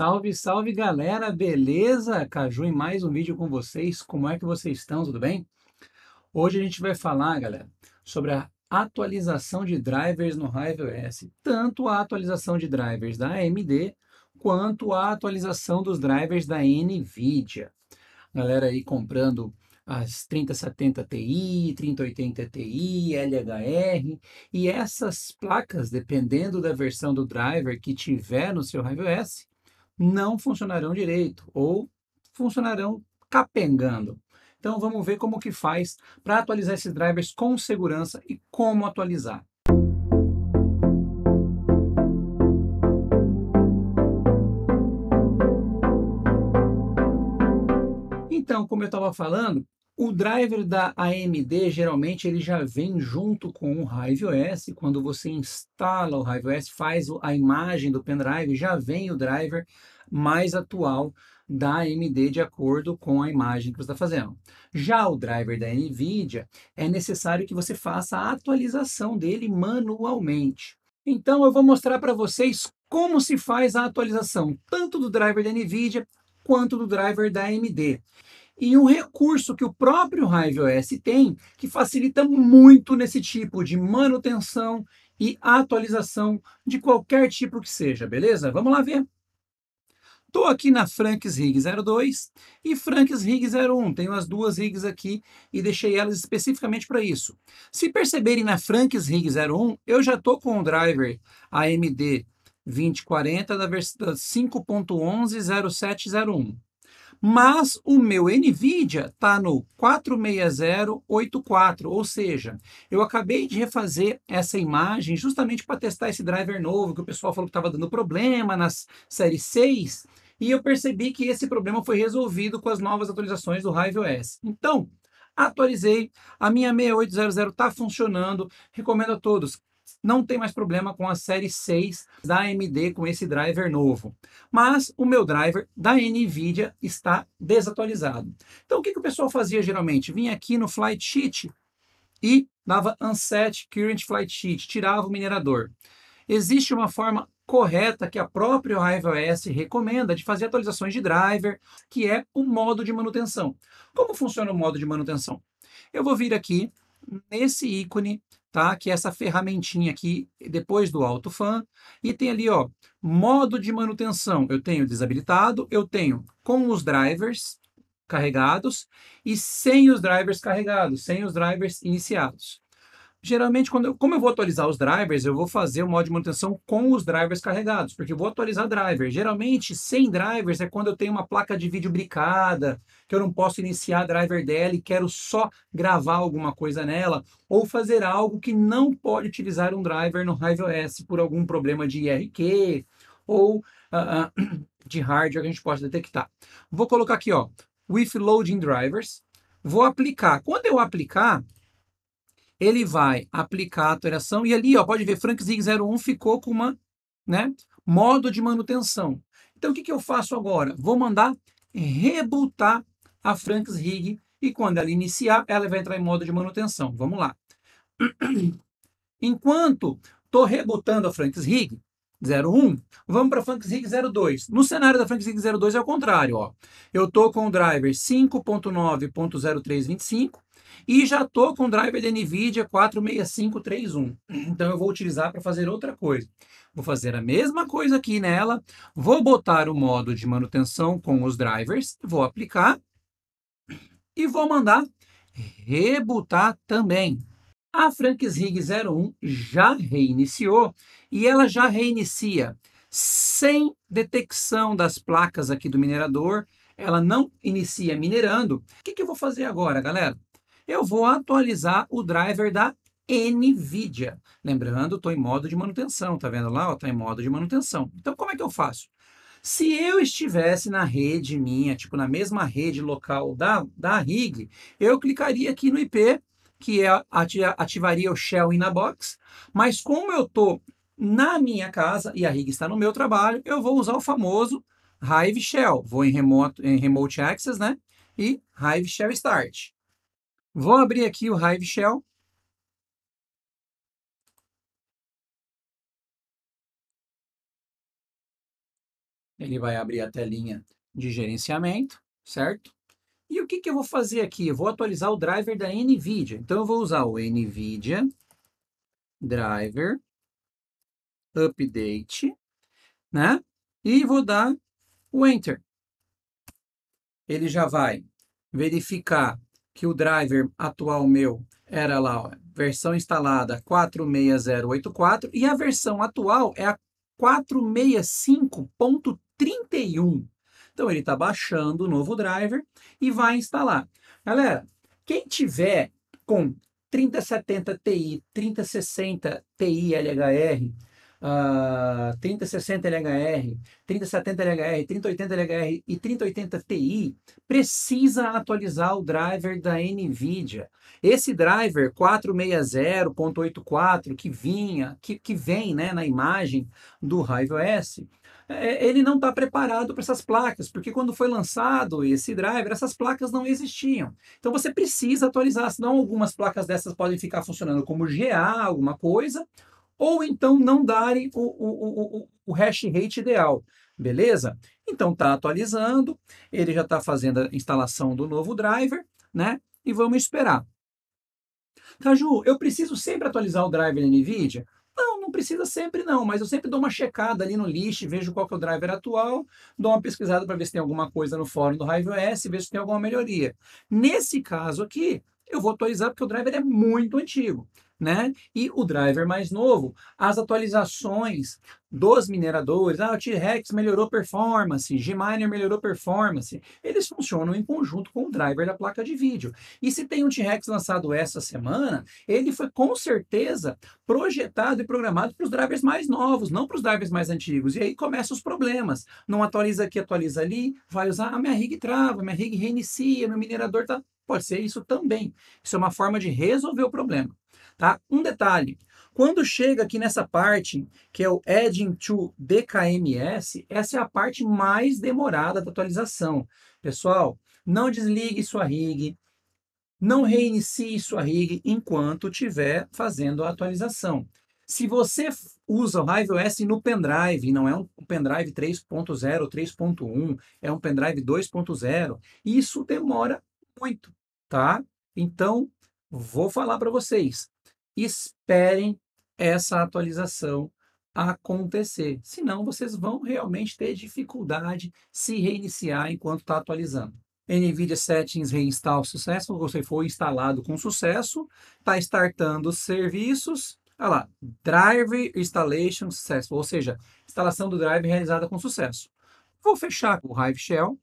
Salve, salve galera, beleza? Caju em mais um vídeo com vocês. Como é que vocês estão? Tudo bem? Hoje a gente vai falar, galera, sobre a atualização de drivers no Rival OS, tanto a atualização de drivers da AMD quanto a atualização dos drivers da Nvidia. Galera aí comprando as 3070 Ti, 3080 Ti, LHR, e essas placas, dependendo da versão do driver que tiver no seu Rival OS, não funcionarão direito ou funcionarão capengando. Então vamos ver como que faz para atualizar esses drivers com segurança e como atualizar. Então, como eu estava falando, o driver da AMD geralmente ele já vem junto com o Hive OS. Quando você instala o Hive OS, faz a imagem do pendrive, já vem o driver mais atual da AMD de acordo com a imagem que você está fazendo. Já o driver da NVIDIA, é necessário que você faça a atualização dele manualmente. Então eu vou mostrar para vocês como se faz a atualização, tanto do driver da NVIDIA quanto do driver da AMD e um recurso que o próprio RiveOS tem, que facilita muito nesse tipo de manutenção e atualização de qualquer tipo que seja, beleza? Vamos lá ver. Estou aqui na Franks Rig 02 e Franks Rig 01. Tenho as duas rigs aqui e deixei elas especificamente para isso. Se perceberem na Franks Rig 01, eu já estou com o driver AMD 2040 da versão 5.11.0701. Mas o meu NVIDIA está no 46084, ou seja, eu acabei de refazer essa imagem justamente para testar esse driver novo, que o pessoal falou que estava dando problema nas série 6, e eu percebi que esse problema foi resolvido com as novas atualizações do Hive OS. Então, atualizei, a minha 6800 está funcionando, recomendo a todos, não tem mais problema com a série 6 da AMD com esse driver novo. Mas o meu driver da NVIDIA está desatualizado. Então o que, que o pessoal fazia geralmente? Vinha aqui no Flight Sheet e dava Unset Current Flight Sheet, tirava o minerador. Existe uma forma correta que a própria iOS recomenda de fazer atualizações de driver, que é o modo de manutenção. Como funciona o modo de manutenção? Eu vou vir aqui nesse ícone tá? Que é essa ferramentinha aqui depois do alto fan e tem ali, ó, modo de manutenção. Eu tenho desabilitado, eu tenho com os drivers carregados e sem os drivers carregados, sem os drivers iniciados. Geralmente, quando eu, como eu vou atualizar os drivers, eu vou fazer o modo de manutenção com os drivers carregados, porque eu vou atualizar driver. Geralmente, sem drivers é quando eu tenho uma placa de vídeo bricada, que eu não posso iniciar a driver dela e quero só gravar alguma coisa nela, ou fazer algo que não pode utilizar um driver no OS por algum problema de IRQ ou uh, uh, de hardware que a gente possa detectar. Vou colocar aqui, ó, with loading drivers. Vou aplicar. Quando eu aplicar, ele vai aplicar a alteração e ali, ó, pode ver, Frank 01 ficou com uma, né, modo de manutenção. Então, o que, que eu faço agora? Vou mandar rebutar a Franks Rig e quando ela iniciar, ela vai entrar em modo de manutenção. Vamos lá. Enquanto estou rebutando a Franks Rig 01, vamos para a Franks Rig 02. No cenário da Franks Rig 02 é o contrário. Ó. Eu estou com o driver 5.9.0325 e já estou com o driver da NVIDIA 46531. Então eu vou utilizar para fazer outra coisa. Vou fazer a mesma coisa aqui nela, vou botar o modo de manutenção com os drivers, vou aplicar e vou mandar rebutar também. A Franks Rig 01 já reiniciou e ela já reinicia sem detecção das placas aqui do minerador. Ela não inicia minerando. O que, que eu vou fazer agora, galera? eu vou atualizar o driver da NVIDIA. Lembrando, estou em modo de manutenção, tá vendo lá? Está em modo de manutenção. Então, como é que eu faço? Se eu estivesse na rede minha, tipo na mesma rede local da, da RIG, eu clicaria aqui no IP, que é, ativaria o Shell Inabox, mas como eu estou na minha casa e a RIG está no meu trabalho, eu vou usar o famoso Hive Shell. Vou em, remote, em Remote Access, né? E Hive Shell Start. Vou abrir aqui o Hive Shell. Ele vai abrir a telinha de gerenciamento, certo? E o que, que eu vou fazer aqui? Eu vou atualizar o driver da NVIDIA. Então, eu vou usar o NVIDIA driver update, né? E vou dar o enter. Ele já vai verificar que o driver atual meu era lá, ó, versão instalada 46084 e a versão atual é a 465.31. Então ele está baixando o novo driver e vai instalar. Galera, quem tiver com 3070 Ti, 3060 Ti LHR, uh, 3060 LHR, 3070 LHR, 3080 LHR e 3080 Ti, precisa atualizar o driver da NVIDIA. Esse driver 460.84 que vinha, que, que vem né, na imagem do Hive OS, é, ele não está preparado para essas placas, porque quando foi lançado esse driver, essas placas não existiam. Então você precisa atualizar, senão algumas placas dessas podem ficar funcionando como GA, alguma coisa, ou então não darem o, o, o, o hash rate ideal. Beleza? Então está atualizando, ele já está fazendo a instalação do novo driver, né? E vamos esperar. Caju, tá, eu preciso sempre atualizar o driver da NVIDIA? Não, não precisa sempre não, mas eu sempre dou uma checada ali no list, vejo qual é o driver atual, dou uma pesquisada para ver se tem alguma coisa no fórum do OS, ver se tem alguma melhoria. Nesse caso aqui, eu vou atualizar porque o driver é muito antigo né? E o driver mais novo, as atualizações dos mineradores, ah, o T-Rex melhorou performance, G-Miner melhorou performance, eles funcionam em conjunto com o driver da placa de vídeo. E se tem um T-Rex lançado essa semana, ele foi com certeza projetado e programado para os drivers mais novos, não para os drivers mais antigos. E aí começam os problemas. Não atualiza aqui, atualiza ali, vai usar, ah, minha rig trava, minha rig reinicia, meu minerador tá... Pode ser isso também. Isso é uma forma de resolver o problema. Tá? Um detalhe, quando chega aqui nessa parte, que é o Adding to DKMS essa é a parte mais demorada da atualização. Pessoal, não desligue sua rig, não reinicie sua rig enquanto estiver fazendo a atualização. Se você usa o Rival S no pendrive, não é um pendrive 3.0 ou 3.1, é um pendrive 2.0, isso demora muito, tá? Então, vou falar para vocês esperem essa atualização acontecer. Senão, vocês vão realmente ter dificuldade se reiniciar enquanto está atualizando. NVIDIA Settings reinstall sucesso, você foi instalado com sucesso, está startando serviços, olha lá, Drive Installation Successful, ou seja, instalação do drive realizada com sucesso. Vou fechar o Hive Shell,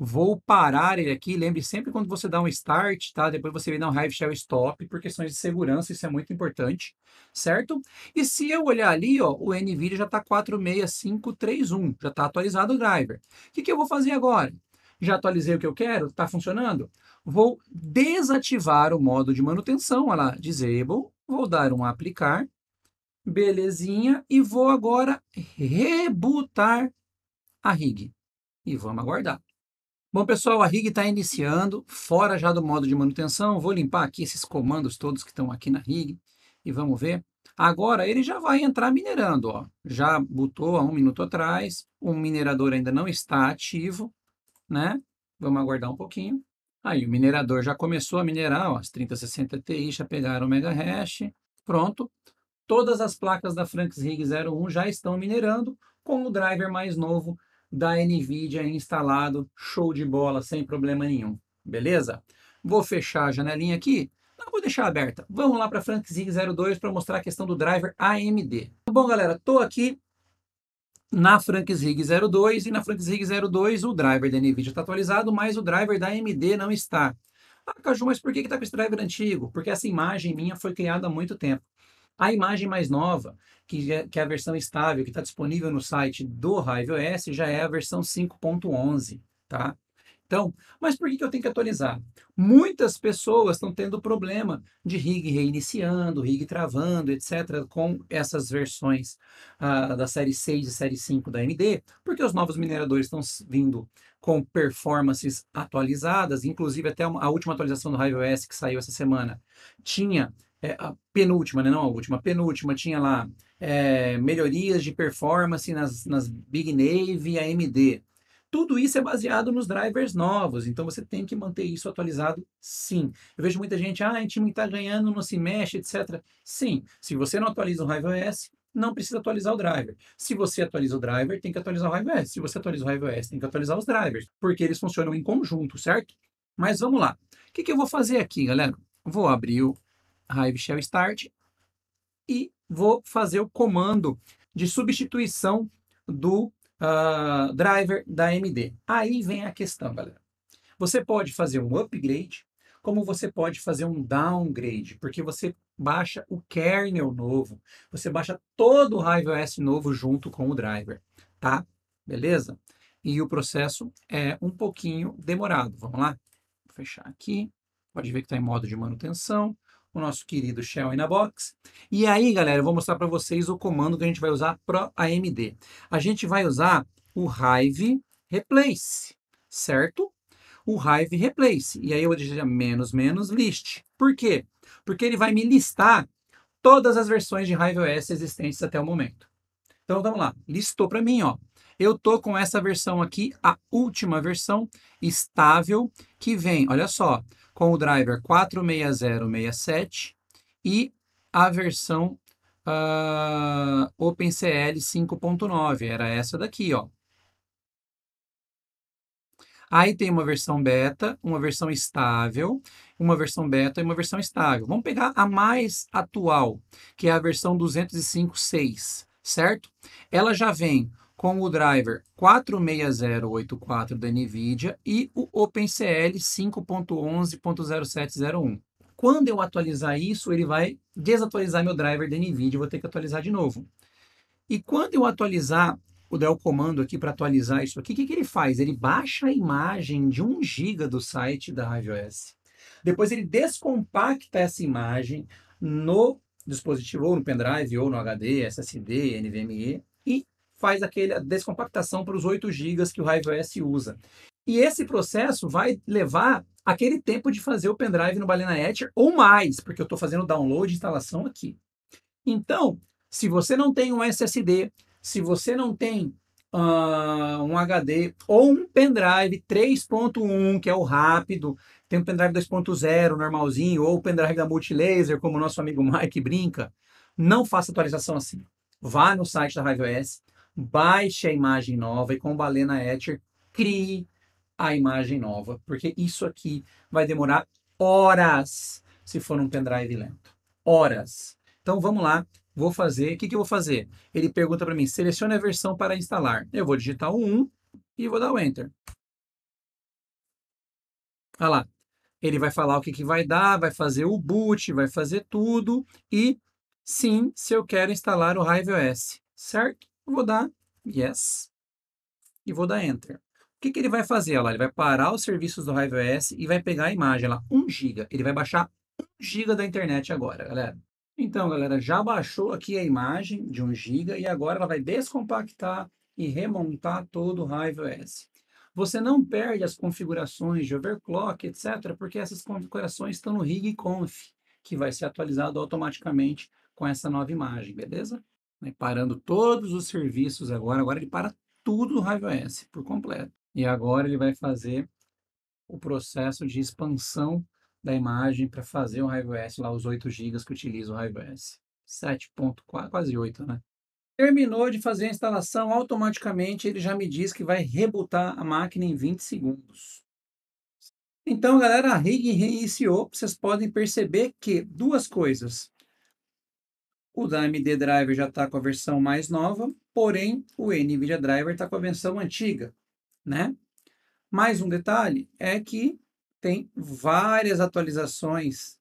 Vou parar ele aqui. Lembre sempre quando você dá um start, tá? Depois você vem dar um Hive Shell Stop, por questões de segurança, isso é muito importante, certo? E se eu olhar ali, ó, o NVIDIA já está 46531, já está atualizado o driver. O que, que eu vou fazer agora? Já atualizei o que eu quero? Está funcionando? Vou desativar o modo de manutenção, olha lá, Disable. Vou dar um Aplicar. Belezinha. E vou agora rebootar a rig. E vamos aguardar. Bom, pessoal, a rig está iniciando, fora já do modo de manutenção. Vou limpar aqui esses comandos todos que estão aqui na rig e vamos ver. Agora ele já vai entrar minerando, ó. já botou há um minuto atrás, o minerador ainda não está ativo, né? Vamos aguardar um pouquinho. Aí o minerador já começou a minerar, ó, as 3060 Ti já pegaram o mega hash, pronto. Todas as placas da Franks Rig 01 já estão minerando com o driver mais novo da NVIDIA instalado, show de bola, sem problema nenhum, beleza? Vou fechar a janelinha aqui, não vou deixar aberta. Vamos lá para FrankZig02 para mostrar a questão do driver AMD. Tá bom, galera, estou aqui na FrankZig02 e na FrankZig02 o driver da NVIDIA está atualizado, mas o driver da AMD não está. Ah, Caju, mas por que está com esse driver antigo? Porque essa imagem minha foi criada há muito tempo. A imagem mais nova, que é, que é a versão estável, que está disponível no site do Hive OS já é a versão 5.11, tá? Então, mas por que, que eu tenho que atualizar? Muitas pessoas estão tendo problema de rig reiniciando, rig travando, etc., com essas versões ah, da série 6 e série 5 da AMD, porque os novos mineradores estão vindo com performances atualizadas, inclusive até a última atualização do Hive OS que saiu essa semana tinha é, a penúltima, né? não a última, a penúltima tinha lá é, melhorias de performance nas, nas Big Nave AMD. Tudo isso é baseado nos drivers novos, então você tem que manter isso atualizado, sim. Eu vejo muita gente, ah, o time está ganhando, não se mexe, etc. Sim, se você não atualiza o RiveOS, não precisa atualizar o driver. Se você atualiza o driver, tem que atualizar o RiveOS. Se você atualiza o RiveOS, tem que atualizar os drivers, porque eles funcionam em conjunto, certo? Mas vamos lá. O que, que eu vou fazer aqui, galera? Vou abrir o Hive Shell Start, e vou fazer o comando de substituição do uh, driver da AMD. Aí vem a questão, galera. Você pode fazer um upgrade, como você pode fazer um downgrade, porque você baixa o kernel novo, você baixa todo o Hive OS novo junto com o driver, tá? Beleza? E o processo é um pouquinho demorado. Vamos lá? Vou fechar aqui. Pode ver que está em modo de manutenção o nosso querido Shell box E aí, galera, eu vou mostrar para vocês o comando que a gente vai usar para AMD. A gente vai usar o Hive Replace, certo? O Hive Replace. E aí eu vou dizer menos menos list. Por quê? Porque ele vai me listar todas as versões de Hive OS existentes até o momento. Então vamos lá, listou para mim, ó, eu tô com essa versão aqui, a última versão estável, que vem, olha só, com o driver 46067 e a versão uh, OpenCL 5.9, era essa daqui, ó. Aí tem uma versão beta, uma versão estável, uma versão beta e uma versão estável. Vamos pegar a mais atual, que é a versão 205.6, certo? Ela já vem com o driver 46084 da NVIDIA e o OpenCL 5.11.0701. Quando eu atualizar isso, ele vai desatualizar meu driver da NVIDIA, vou ter que atualizar de novo. E quando eu atualizar, o Dell comando aqui para atualizar isso aqui, o que, que ele faz? Ele baixa a imagem de 1 GB do site da iOS. Depois ele descompacta essa imagem no dispositivo, ou no pendrive, ou no HD, SSD, NVMe, e faz aquele, descompactação para os 8 GB que o Raiva S usa. E esse processo vai levar aquele tempo de fazer o pendrive no Balena Etcher ou mais, porque eu estou fazendo download e instalação aqui. Então, se você não tem um SSD, se você não tem uh, um HD ou um pendrive 3.1, que é o rápido, tem um pendrive 2.0 normalzinho, ou o pendrive da Multilaser, como o nosso amigo Mike brinca, não faça atualização assim. Vá no site da RaivaOS, baixe a imagem nova e com Balena Etcher crie a imagem nova, porque isso aqui vai demorar horas se for um pendrive lento. Horas. Então vamos lá, vou fazer. O que, que eu vou fazer? Ele pergunta para mim: selecione a versão para instalar. Eu vou digitar o 1 e vou dar o Enter. Olha lá. Ele vai falar o que, que vai dar, vai fazer o boot, vai fazer tudo. E sim, se eu quero instalar o Hive OS, certo? Vou dar yes e vou dar enter. O que, que ele vai fazer? lá, ele vai parar os serviços do Hive OS e vai pegar a imagem lá, 1 GB. Ele vai baixar 1 GB da internet agora, galera. Então, galera, já baixou aqui a imagem de 1 GB e agora ela vai descompactar e remontar todo o Hive OS. Você não perde as configurações de overclock, etc., porque essas configurações estão no RigConf, que vai ser atualizado automaticamente com essa nova imagem, beleza? né, parando todos os serviços agora. Agora ele para tudo no RaivaOS por completo. E agora ele vai fazer o processo de expansão da imagem para fazer o RaivaOS lá, os 8 GB que utiliza o RaivaOS. 7.4, quase 8, né? Terminou de fazer a instalação, automaticamente ele já me diz que vai rebootar a máquina em 20 segundos. Então, galera, a rig reiniciou. Vocês podem perceber que duas coisas. O da AMD Driver já está com a versão mais nova, porém o NVIDIA Driver está com a versão antiga, né? Mais um detalhe é que tem várias atualizações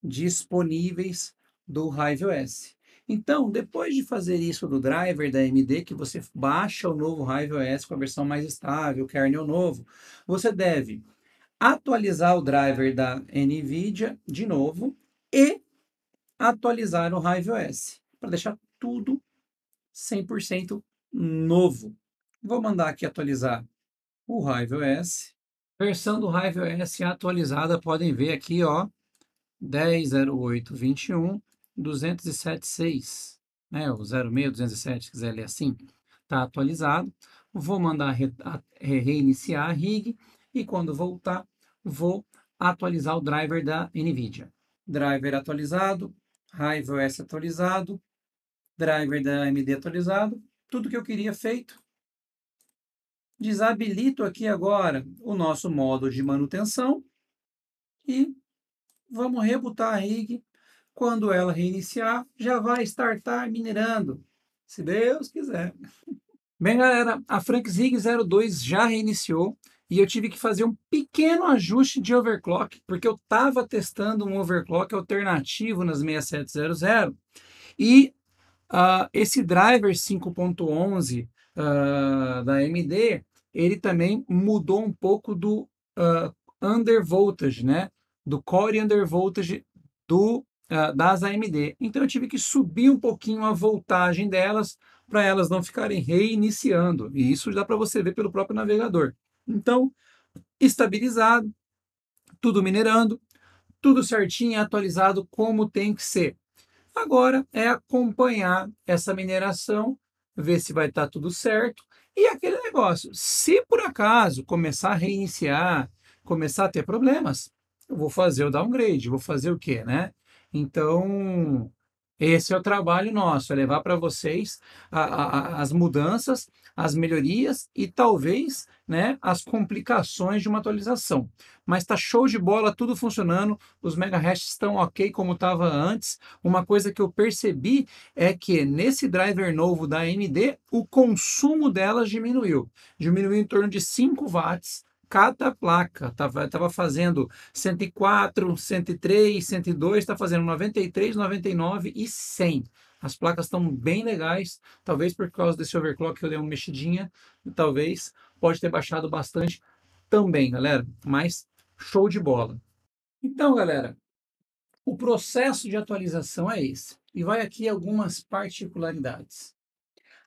disponíveis do HiveOS. Então, depois de fazer isso do driver da AMD, que você baixa o novo HiveOS com a versão mais estável, kernel é novo, você deve atualizar o driver da NVIDIA de novo e atualizar o OS para deixar tudo 100% novo. Vou mandar aqui atualizar o OS. Versão do OS atualizada, podem ver aqui, ó, 10.08.21.207.6, 207.6, né, o 06.207, se quiser ler assim, está atualizado. Vou mandar re, reiniciar a rig e quando voltar, vou atualizar o driver da NVIDIA. Driver atualizado, Hive OS atualizado, driver da AMD atualizado, tudo que eu queria feito. Desabilito aqui agora o nosso modo de manutenção e vamos rebutar a rig. Quando ela reiniciar, já vai startar minerando, se Deus quiser. Bem, galera, a Franks Rig 02 já reiniciou e eu tive que fazer um pequeno ajuste de overclock, porque eu estava testando um overclock alternativo nas 6700 e uh, esse driver 5.11 uh, ah, da AMD, ele também mudou um pouco do uh, ah, undervoltage, né? Do core undervoltage do, uh, das AMD. Então eu tive que subir um pouquinho a voltagem delas para elas não ficarem reiniciando. E isso dá para você ver pelo próprio navegador. Então, estabilizado, tudo minerando, tudo certinho, atualizado como tem que ser. Agora é acompanhar essa mineração, ver se vai estar tá tudo certo. E aquele negócio, se por acaso começar a reiniciar, começar a ter problemas, eu vou fazer o downgrade, vou fazer o quê, né? Então, esse é o trabalho nosso, é levar para vocês a, a, as mudanças, as melhorias e talvez né, as complicações de uma atualização. Mas está show de bola, tudo funcionando, os megahash estão ok como estava antes. Uma coisa que eu percebi é que nesse driver novo da AMD, o consumo delas diminuiu. Diminuiu em torno de 5 watts cada placa. Estava tá, tava fazendo 104, 103, 102, está fazendo 93, 99 e 100. As placas estão bem legais, talvez por causa desse overclock que eu dei uma mexidinha, talvez pode ter baixado bastante também, galera. Mas show de bola. Então, galera, o processo de atualização é esse. E vai aqui algumas particularidades.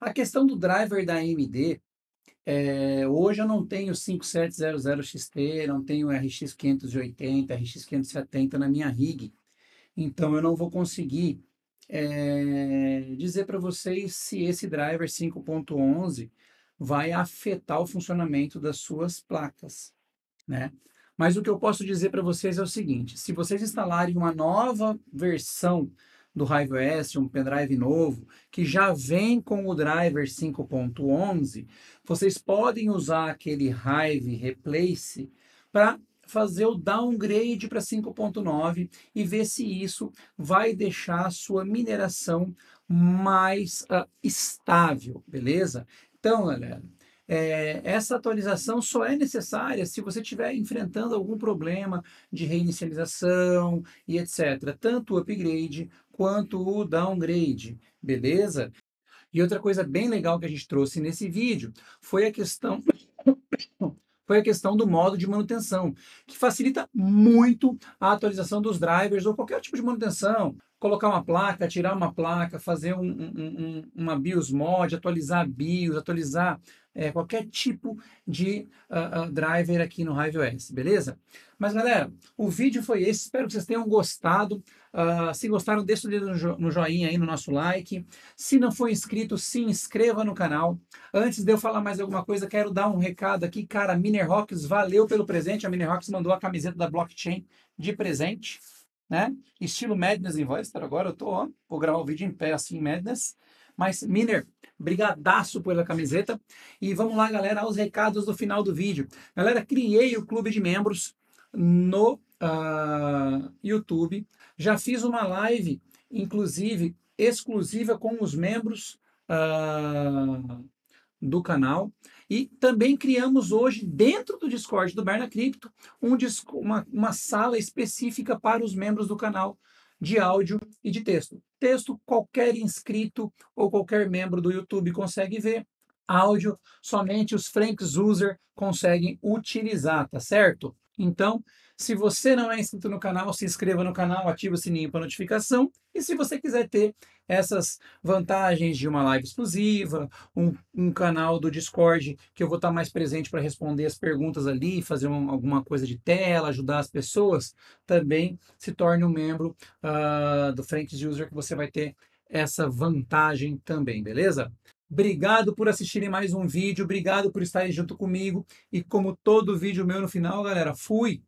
A questão do driver da AMD é, hoje eu não tenho 5700 XT, não tenho RX 580, RX 570 na minha rig, então eu não vou conseguir é, dizer para vocês se esse driver 5.11 vai afetar o funcionamento das suas placas, né? Mas o que eu posso dizer para vocês é o seguinte: se vocês instalarem uma nova versão do Hive OS, um pendrive novo, que já vem com o driver 5.11, vocês podem usar aquele Hive Replace para fazer o downgrade para 5.9 e ver se isso vai deixar a sua mineração mais uh, estável, beleza? Então, galera, é, essa atualização só é necessária se você estiver enfrentando algum problema de reinicialização e etc. Tanto o upgrade quanto o downgrade, beleza? E outra coisa bem legal que a gente trouxe nesse vídeo foi a questão foi a questão do modo de manutenção, que facilita muito a atualização dos drivers ou qualquer tipo de manutenção. Colocar uma placa, tirar uma placa, fazer um, um, um, uma BIOS mod, atualizar BIOS, atualizar é, qualquer tipo de uh, uh, driver aqui no HiveOS, beleza? Mas galera, o vídeo foi esse, espero que vocês tenham gostado. Uh, se gostaram, deixa o dedo no joinha aí, no nosso like. Se não for inscrito, se inscreva no canal. Antes de eu falar mais alguma coisa, quero dar um recado aqui. Cara, Rocks valeu pelo presente. A Rocks mandou a camiseta da blockchain de presente. Né? Estilo Madness voz. Tá? Agora eu tô, ó, vou gravar o vídeo em pé assim, Madness. Mas, Miner, brigadaço pela camiseta. E vamos lá, galera, aos recados do final do vídeo. Galera, criei o clube de membros no uh, YouTube. Já fiz uma live, inclusive, exclusiva com os membros uh, do canal. E também criamos hoje, dentro do Discord do Berna Cripto, um, uma, uma sala específica para os membros do canal de áudio e de texto. Texto, qualquer inscrito ou qualquer membro do YouTube consegue ver. Áudio, somente os Franks User conseguem utilizar, tá certo? Então, se você não é inscrito no canal, se inscreva no canal, ative o sininho para notificação. E se você quiser ter essas vantagens de uma live exclusiva, um, um canal do Discord que eu vou estar tá mais presente para responder as perguntas ali, fazer uma, alguma coisa de tela, ajudar as pessoas, também se torne um membro uh, do Frentes User que você vai ter essa vantagem também, beleza? Obrigado por assistirem mais um vídeo, obrigado por estarem junto comigo. E como todo vídeo meu no final, galera, fui!